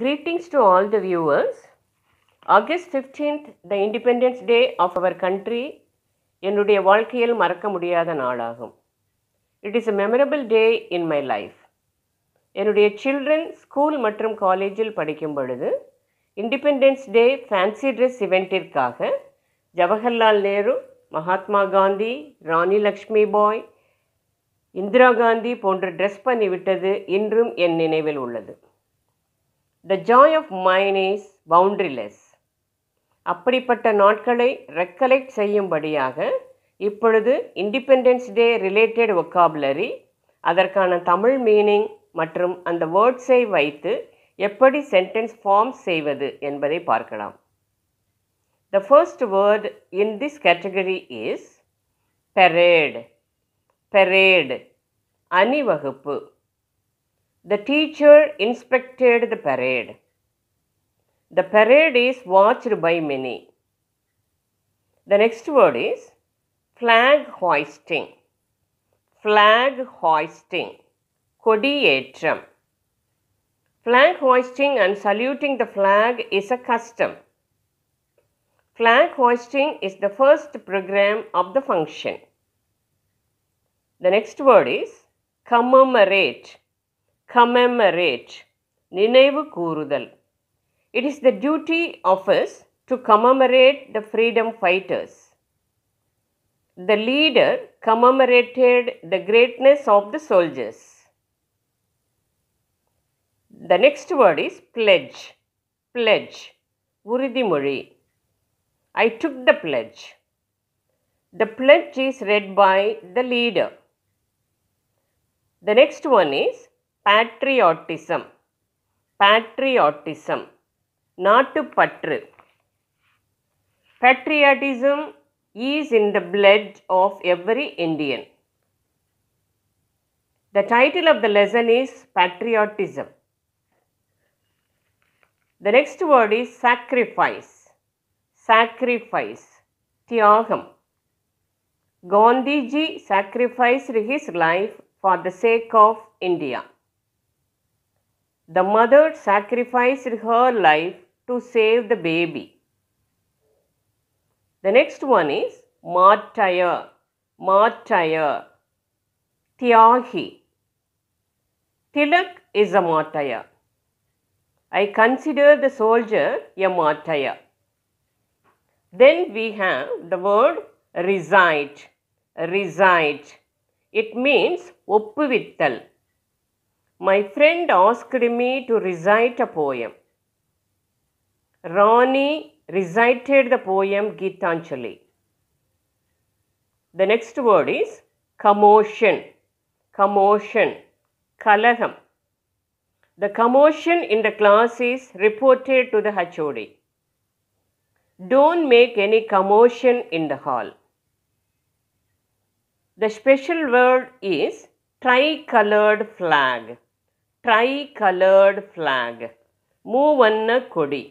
Greetings to all the viewers August fifteenth the independence day of our country என்னுடைய வாழ்க்கையில் மறக்க முடியாத நாளாகும் it is a memorable day in my life என்னுடைய children school மற்றும் காலேஜில் படிக்கும் பொழுது இண்டிபெண்டன்ஸ் டே ஃபேன்சி ட்ரெஸ் இவெண்ட்டிற்காக ஜவஹர்லால் நேரு மகாத்மா காந்தி ராணி லக்ஷ்மி பாய் இந்திரா காந்தி போன்ற ட்ரெஸ் பண்ணிவிட்டது இன்றும் என் நினைவில் உள்ளது the joy of mine is boundless அப்படிப்பட்ட நாட்களை ரெக்கலெக்ட் செய்யும்படியாக இப்பொழுது இண்டிபெண்டன்ஸ் டே ரிலேட்டட் ஒக்காபுலரி அதற்கான தமிழ் மீனிங் மற்றும் அந்த வேர்ட்ஸை வைத்து எப்படி சென்டென்ஸ் ஃபார்ம் செய்வது என்பதை பார்க்கலாம் the first word in this category is parade parade அணிவகுப்பு The teacher inspected the parade. The parade is watched by many. The next word is flag hoisting. Flag hoisting. Kodiyetram. Flag hoisting and saluting the flag is a custom. Flag hoisting is the first program of the function. The next word is commemorate commemorate நினைவு கூறுதல் It is the duty of us to commemorate the freedom fighters. The leader commemorated the greatness of the soldiers. The next word is pledge. Pledge. உறுதிமொழி I took the pledge. The pledge is read by the leader. The next one is Patriotism, patriotism, not to நாட்டுப்பற்று Patriotism is in the blood of every Indian. The title of the lesson is Patriotism. The next word is sacrifice. Sacrifice. Tyagam. Gandhiji sacrificed his life for the sake of India. The mother sacrificed her life to save the baby. The next one is martyr, martyr, Tyahi. Tilak is a martyr. I consider the soldier a martyr. Then we have the word reside, reside. It means ஒப்புவித்தல் my friend asked me to recite a poem. Rani recited the poem Gitanjali. The next word is commotion. Commotion. Kalaham. The commotion in the class is reported to the HOD. Don't make any commotion in the hall. The special word is tricolored flag tri-colored flag. Muuvanna kodi.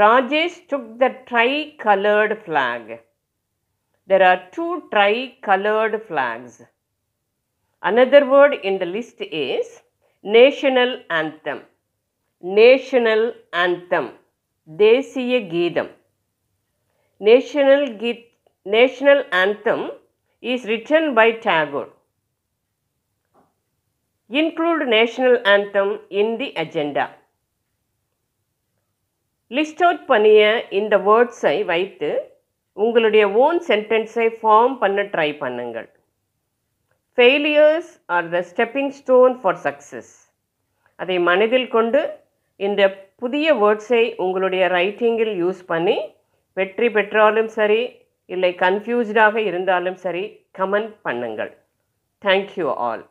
Rajesh took the tri-colored flag. There are two tri-colored flags. Another word in the list is national anthem. National anthem. தேசிய கீதம் national கீத் National anthem is written by Tagore. include national anthem in the agenda. List out பண்ணிய இந்த வேர்ட்ஸை வைத்து உங்களுடைய own சென்டென்ஸை form பண்ண try பண்ணுங்கள் failures are the stepping stone for success அதை மனதில் கொண்டு இந்த புதிய வேர்ட்ஸை உங்களுடைய ரைட்டிங்கில் யூஸ் பண்ணி வெற்றி பெற்றாலும் சரி இல்லை கன்ஃபியூஸ்டாக இருந்தாலும் சரி கமெண்ட் பண்ணுங்கள் தேங்க்யூ ஆல்